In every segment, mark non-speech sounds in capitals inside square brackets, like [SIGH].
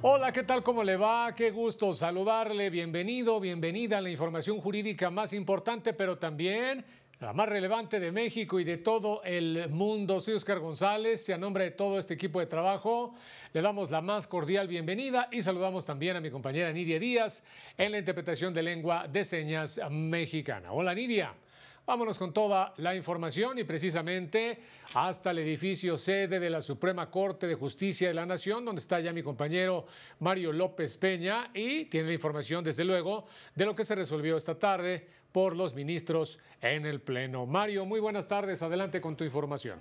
Hola, ¿qué tal? ¿Cómo le va? Qué gusto saludarle. Bienvenido, bienvenida a la información jurídica más importante, pero también la más relevante de México y de todo el mundo. Soy Oscar González y a nombre de todo este equipo de trabajo le damos la más cordial bienvenida y saludamos también a mi compañera Nidia Díaz en la interpretación de lengua de señas mexicana. Hola, Nidia. Vámonos con toda la información y precisamente hasta el edificio sede de la Suprema Corte de Justicia de la Nación, donde está ya mi compañero Mario López Peña y tiene la información, desde luego, de lo que se resolvió esta tarde por los ministros en el Pleno. Mario, muy buenas tardes, adelante con tu información.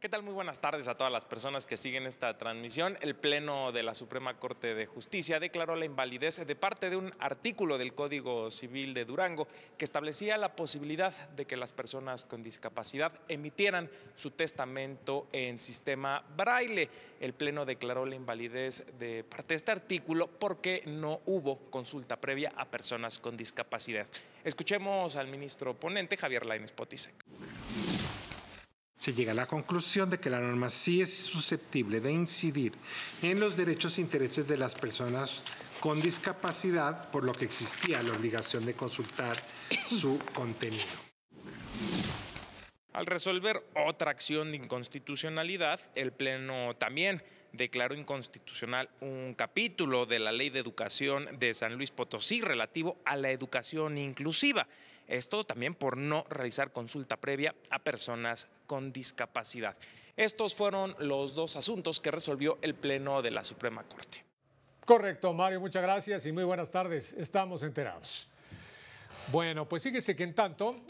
¿Qué tal? Muy buenas tardes a todas las personas que siguen esta transmisión. El Pleno de la Suprema Corte de Justicia declaró la invalidez de parte de un artículo del Código Civil de Durango que establecía la posibilidad de que las personas con discapacidad emitieran su testamento en sistema braille. El Pleno declaró la invalidez de parte de este artículo porque no hubo consulta previa a personas con discapacidad. Escuchemos al ministro ponente Javier Lainez Potisek se llega a la conclusión de que la norma sí es susceptible de incidir en los derechos e intereses de las personas con discapacidad, por lo que existía la obligación de consultar su [COUGHS] contenido. Al resolver otra acción de inconstitucionalidad, el Pleno también declaró inconstitucional un capítulo de la Ley de Educación de San Luis Potosí relativo a la educación inclusiva. Esto también por no realizar consulta previa a personas con discapacidad. Estos fueron los dos asuntos que resolvió el Pleno de la Suprema Corte. Correcto, Mario, muchas gracias y muy buenas tardes. Estamos enterados. Bueno, pues fíjese que en tanto,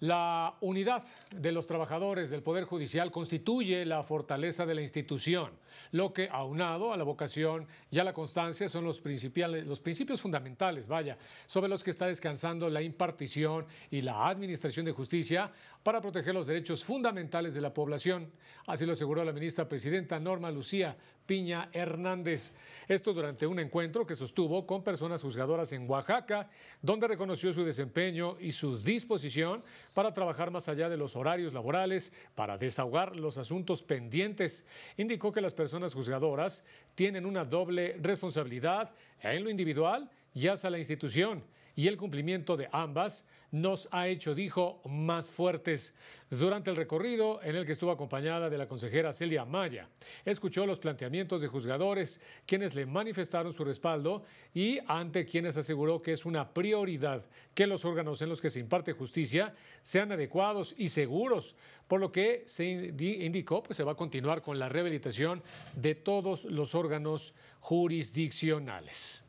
la unidad de los trabajadores del Poder Judicial constituye la fortaleza de la institución, lo que, aunado a la vocación y a la constancia, son los, los principios fundamentales, vaya, sobre los que está descansando la impartición y la administración de justicia para proteger los derechos fundamentales de la población. Así lo aseguró la ministra presidenta Norma Lucía Piña Hernández. Esto durante un encuentro que sostuvo con personas juzgadoras en Oaxaca, donde reconoció su desempeño y su disposición para trabajar más allá de los horarios laborales para desahogar los asuntos pendientes. Indicó que las personas juzgadoras tienen una doble responsabilidad en lo individual y hasta la institución, y el cumplimiento de ambas nos ha hecho, dijo, más fuertes. Durante el recorrido, en el que estuvo acompañada de la consejera Celia Maya, escuchó los planteamientos de juzgadores, quienes le manifestaron su respaldo y ante quienes aseguró que es una prioridad que los órganos en los que se imparte justicia sean adecuados y seguros, por lo que se indicó que pues, se va a continuar con la rehabilitación de todos los órganos jurisdiccionales.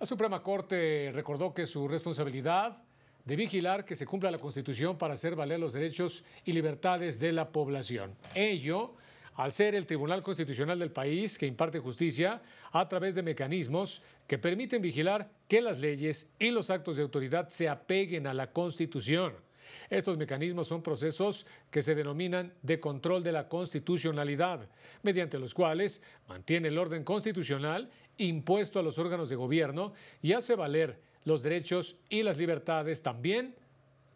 La Suprema Corte recordó que su responsabilidad de vigilar que se cumpla la Constitución para hacer valer los derechos y libertades de la población. Ello al ser el Tribunal Constitucional del país que imparte justicia a través de mecanismos que permiten vigilar que las leyes y los actos de autoridad se apeguen a la Constitución. Estos mecanismos son procesos que se denominan de control de la constitucionalidad, mediante los cuales mantiene el orden constitucional impuesto a los órganos de gobierno y hace valer los derechos y las libertades también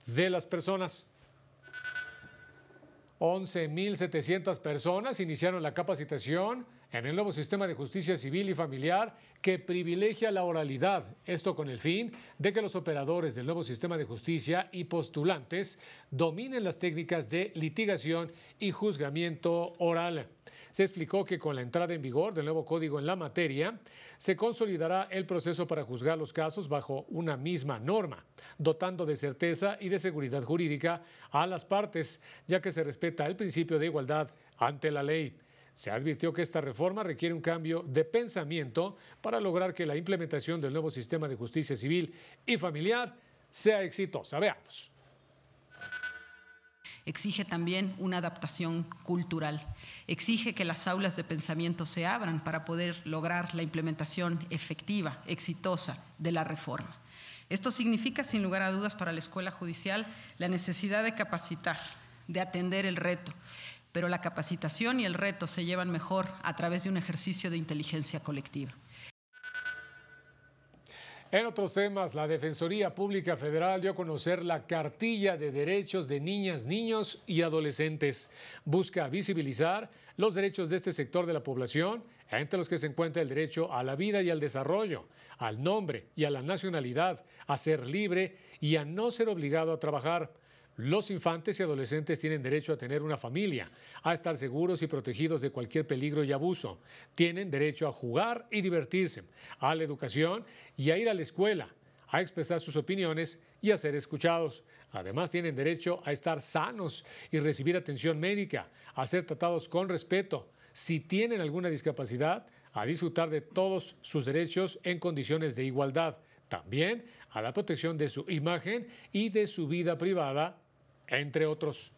de las personas. 11.700 personas iniciaron la capacitación en el nuevo sistema de justicia civil y familiar que privilegia la oralidad, esto con el fin de que los operadores del nuevo sistema de justicia y postulantes dominen las técnicas de litigación y juzgamiento oral. Se explicó que con la entrada en vigor del nuevo código en la materia, se consolidará el proceso para juzgar los casos bajo una misma norma, dotando de certeza y de seguridad jurídica a las partes, ya que se respeta el principio de igualdad ante la ley. Se advirtió que esta reforma requiere un cambio de pensamiento para lograr que la implementación del nuevo sistema de justicia civil y familiar sea exitosa. Veamos exige también una adaptación cultural, exige que las aulas de pensamiento se abran para poder lograr la implementación efectiva, exitosa de la reforma. Esto significa, sin lugar a dudas, para la escuela judicial la necesidad de capacitar, de atender el reto, pero la capacitación y el reto se llevan mejor a través de un ejercicio de inteligencia colectiva. En otros temas, la Defensoría Pública Federal dio a conocer la cartilla de derechos de niñas, niños y adolescentes. Busca visibilizar los derechos de este sector de la población, entre los que se encuentra el derecho a la vida y al desarrollo, al nombre y a la nacionalidad, a ser libre y a no ser obligado a trabajar los infantes y adolescentes tienen derecho a tener una familia, a estar seguros y protegidos de cualquier peligro y abuso. Tienen derecho a jugar y divertirse, a la educación y a ir a la escuela, a expresar sus opiniones y a ser escuchados. Además, tienen derecho a estar sanos y recibir atención médica, a ser tratados con respeto. Si tienen alguna discapacidad, a disfrutar de todos sus derechos en condiciones de igualdad. También a la protección de su imagen y de su vida privada entre otros.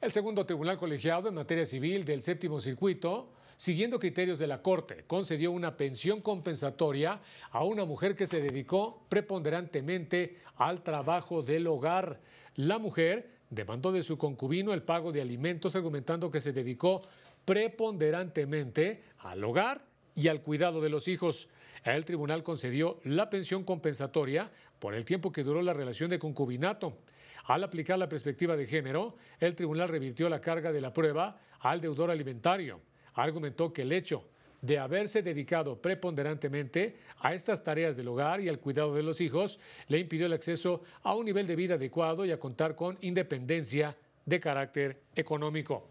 El segundo tribunal colegiado en materia civil del séptimo circuito, siguiendo criterios de la Corte, concedió una pensión compensatoria a una mujer que se dedicó preponderantemente al trabajo del hogar. La mujer demandó de su concubino el pago de alimentos argumentando que se dedicó preponderantemente al hogar y al cuidado de los hijos. El tribunal concedió la pensión compensatoria por el tiempo que duró la relación de concubinato. Al aplicar la perspectiva de género, el tribunal revirtió la carga de la prueba al deudor alimentario. Argumentó que el hecho de haberse dedicado preponderantemente a estas tareas del hogar y al cuidado de los hijos le impidió el acceso a un nivel de vida adecuado y a contar con independencia de carácter económico.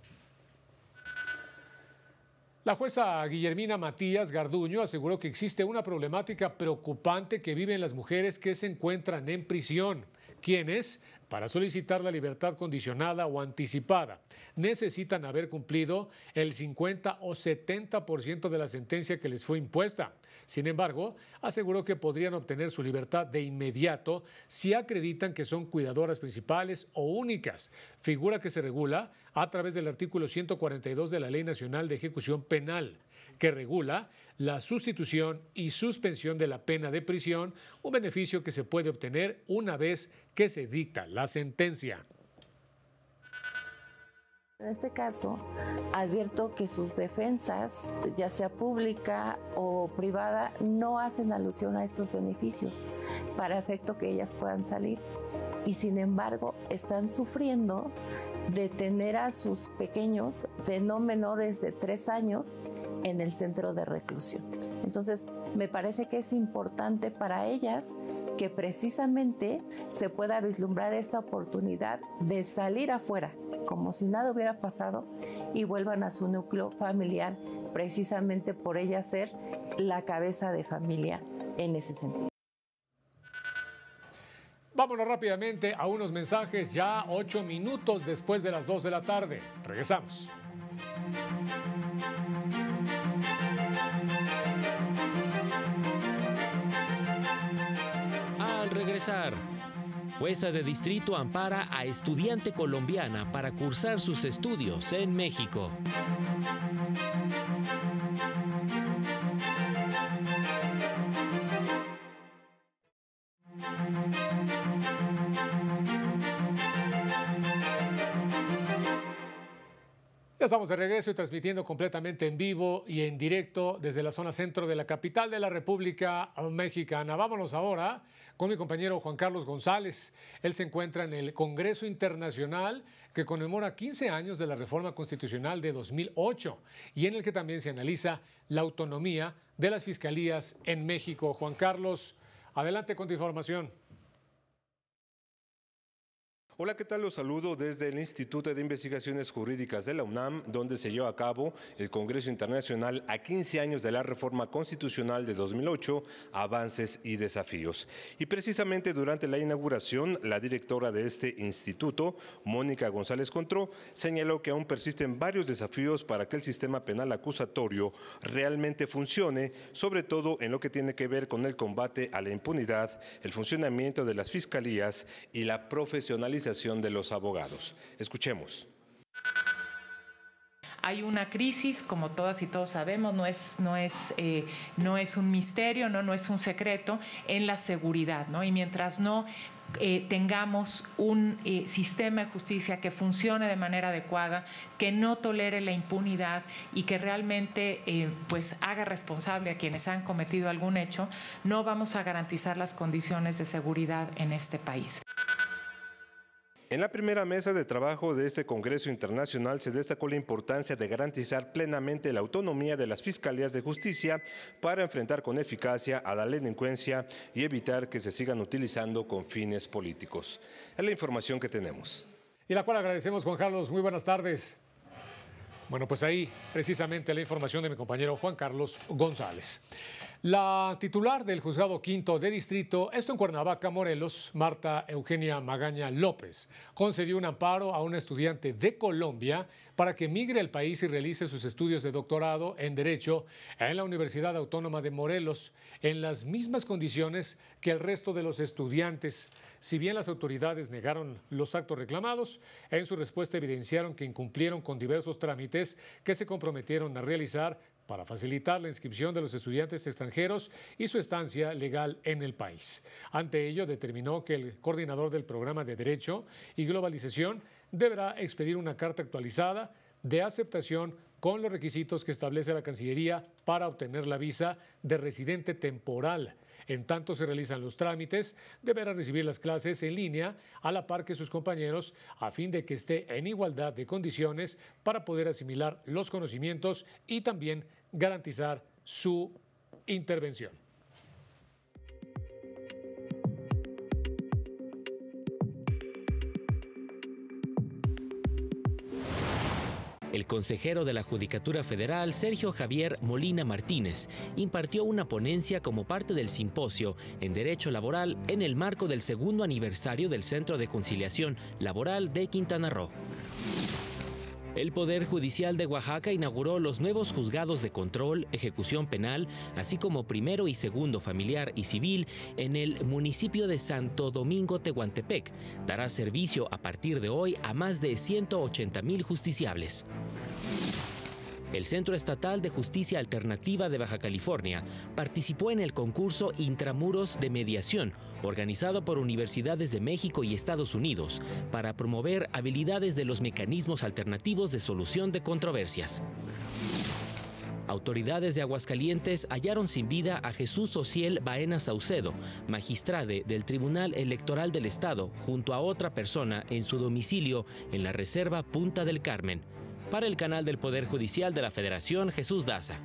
La jueza Guillermina Matías Garduño aseguró que existe una problemática preocupante que viven las mujeres que se encuentran en prisión, quienes para solicitar la libertad condicionada o anticipada. Necesitan haber cumplido el 50 o 70% de la sentencia que les fue impuesta. Sin embargo, aseguró que podrían obtener su libertad de inmediato si acreditan que son cuidadoras principales o únicas, figura que se regula a través del artículo 142 de la Ley Nacional de Ejecución Penal que regula la sustitución y suspensión de la pena de prisión, un beneficio que se puede obtener una vez que se dicta la sentencia. En este caso, advierto que sus defensas, ya sea pública o privada, no hacen alusión a estos beneficios para efecto que ellas puedan salir. Y sin embargo, están sufriendo de tener a sus pequeños de no menores de tres años en el centro de reclusión. Entonces, me parece que es importante para ellas que precisamente se pueda vislumbrar esta oportunidad de salir afuera, como si nada hubiera pasado, y vuelvan a su núcleo familiar, precisamente por ella ser la cabeza de familia en ese sentido. Vámonos rápidamente a unos mensajes ya ocho minutos después de las dos de la tarde. Regresamos. regresar. Jueza de distrito ampara a estudiante colombiana para cursar sus estudios en México. estamos de regreso y transmitiendo completamente en vivo y en directo desde la zona centro de la capital de la República Mexicana. Vámonos ahora con mi compañero Juan Carlos González. Él se encuentra en el Congreso Internacional que conmemora 15 años de la reforma constitucional de 2008 y en el que también se analiza la autonomía de las fiscalías en México. Juan Carlos, adelante con tu información. Hola, ¿qué tal? Los saludo desde el Instituto de Investigaciones Jurídicas de la UNAM, donde se llevó a cabo el Congreso Internacional a 15 años de la Reforma Constitucional de 2008, Avances y Desafíos. Y precisamente durante la inauguración, la directora de este instituto, Mónica González Contró, señaló que aún persisten varios desafíos para que el sistema penal acusatorio realmente funcione, sobre todo en lo que tiene que ver con el combate a la impunidad, el funcionamiento de las fiscalías y la profesionalización de los Abogados. Escuchemos hay una crisis, como todas y todos sabemos, no es, no es, eh, no es un misterio, ¿no? no es un secreto, en la seguridad, ¿no? Y mientras no eh, tengamos un eh, sistema de justicia que funcione de manera adecuada, que no tolere la impunidad y que realmente pues haga responsable a quienes han cometido algún hecho, no vamos a garantizar las condiciones de seguridad en este país. En la primera mesa de trabajo de este Congreso Internacional se destacó la importancia de garantizar plenamente la autonomía de las fiscalías de justicia para enfrentar con eficacia a la delincuencia y evitar que se sigan utilizando con fines políticos. Es la información que tenemos. Y la cual agradecemos, Juan Carlos. Muy buenas tardes. Bueno, pues ahí precisamente la información de mi compañero Juan Carlos González. La titular del juzgado quinto de distrito, esto en Cuernavaca, Morelos, Marta Eugenia Magaña López, concedió un amparo a un estudiante de Colombia para que migre al país y realice sus estudios de doctorado en Derecho en la Universidad Autónoma de Morelos, en las mismas condiciones que el resto de los estudiantes. Si bien las autoridades negaron los actos reclamados, en su respuesta evidenciaron que incumplieron con diversos trámites que se comprometieron a realizar para facilitar la inscripción de los estudiantes extranjeros y su estancia legal en el país. Ante ello, determinó que el coordinador del programa de Derecho y Globalización deberá expedir una carta actualizada de aceptación con los requisitos que establece la Cancillería para obtener la visa de residente temporal. En tanto se realizan los trámites, deberá recibir las clases en línea a la par que sus compañeros a fin de que esté en igualdad de condiciones para poder asimilar los conocimientos y también garantizar su intervención. El consejero de la Judicatura Federal, Sergio Javier Molina Martínez, impartió una ponencia como parte del simposio en Derecho Laboral en el marco del segundo aniversario del Centro de Conciliación Laboral de Quintana Roo. El Poder Judicial de Oaxaca inauguró los nuevos juzgados de control, ejecución penal, así como primero y segundo familiar y civil en el municipio de Santo Domingo Tehuantepec. Dará servicio a partir de hoy a más de 180 mil justiciables. El Centro Estatal de Justicia Alternativa de Baja California participó en el concurso Intramuros de Mediación, organizado por universidades de México y Estados Unidos, para promover habilidades de los mecanismos alternativos de solución de controversias. Autoridades de Aguascalientes hallaron sin vida a Jesús Ociel Baena Saucedo, magistrade del Tribunal Electoral del Estado, junto a otra persona en su domicilio en la Reserva Punta del Carmen. Para el canal del Poder Judicial de la Federación, Jesús Daza.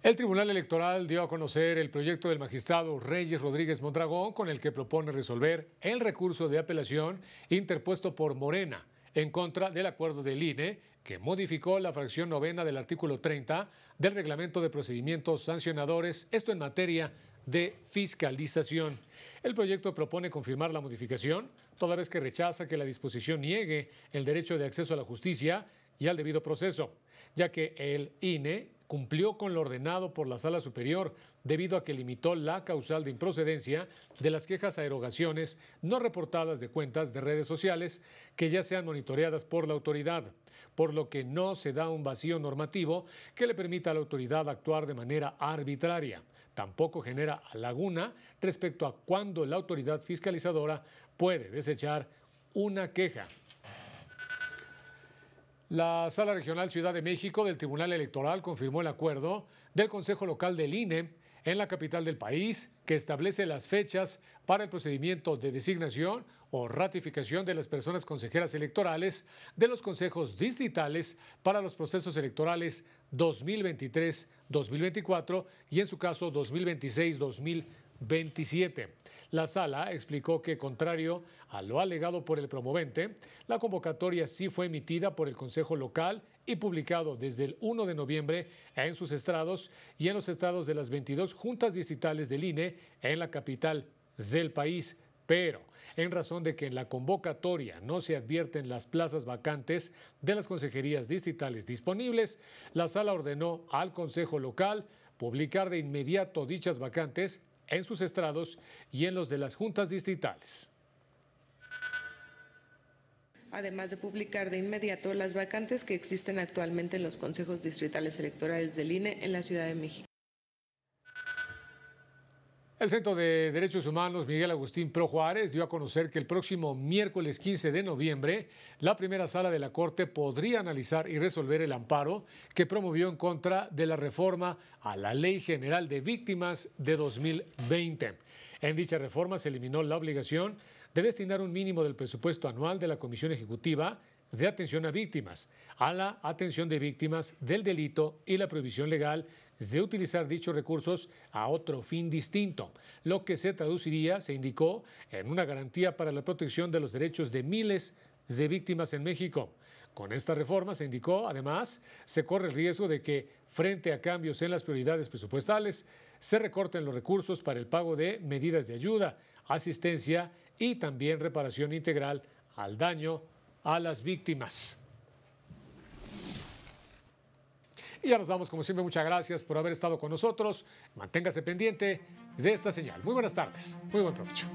El Tribunal Electoral dio a conocer el proyecto del magistrado Reyes Rodríguez Mondragón con el que propone resolver el recurso de apelación interpuesto por Morena en contra del acuerdo del INE que modificó la fracción novena del artículo 30 del reglamento de procedimientos sancionadores, esto en materia de fiscalización. El proyecto propone confirmar la modificación, toda vez que rechaza que la disposición niegue el derecho de acceso a la justicia y al debido proceso, ya que el INE cumplió con lo ordenado por la Sala Superior debido a que limitó la causal de improcedencia de las quejas a erogaciones no reportadas de cuentas de redes sociales que ya sean monitoreadas por la autoridad, por lo que no se da un vacío normativo que le permita a la autoridad actuar de manera arbitraria. Tampoco genera laguna respecto a cuándo la autoridad fiscalizadora puede desechar una queja. La Sala Regional Ciudad de México del Tribunal Electoral confirmó el acuerdo del Consejo Local del INE en la capital del país que establece las fechas para el procedimiento de designación o ratificación de las personas consejeras electorales de los consejos distritales para los procesos electorales 2023 2024 y en su caso 2026-2027. La sala explicó que, contrario a lo alegado por el promovente, la convocatoria sí fue emitida por el Consejo Local y publicado desde el 1 de noviembre en sus estrados y en los estrados de las 22 juntas distritales del INE en la capital del país pero en razón de que en la convocatoria no se advierten las plazas vacantes de las consejerías distritales disponibles, la sala ordenó al Consejo Local publicar de inmediato dichas vacantes en sus estrados y en los de las juntas distritales además de publicar de inmediato las vacantes que existen actualmente en los consejos distritales electorales del INE en la Ciudad de México. El Centro de Derechos Humanos Miguel Agustín Pro Juárez dio a conocer que el próximo miércoles 15 de noviembre, la primera sala de la Corte podría analizar y resolver el amparo que promovió en contra de la reforma a la Ley General de Víctimas de 2020. En dicha reforma se eliminó la obligación de destinar un mínimo del presupuesto anual de la Comisión Ejecutiva de Atención a Víctimas a la atención de víctimas del delito y la prohibición legal de utilizar dichos recursos a otro fin distinto, lo que se traduciría, se indicó, en una garantía para la protección de los derechos de miles de víctimas en México. Con esta reforma, se indicó, además, se corre el riesgo de que, frente a cambios en las prioridades presupuestales, se recorten los recursos para el pago de medidas de ayuda, asistencia y también reparación integral al daño a las víctimas. Y ya nos damos, como siempre, muchas gracias por haber estado con nosotros. Manténgase pendiente de esta señal. Muy buenas tardes, muy buen provecho.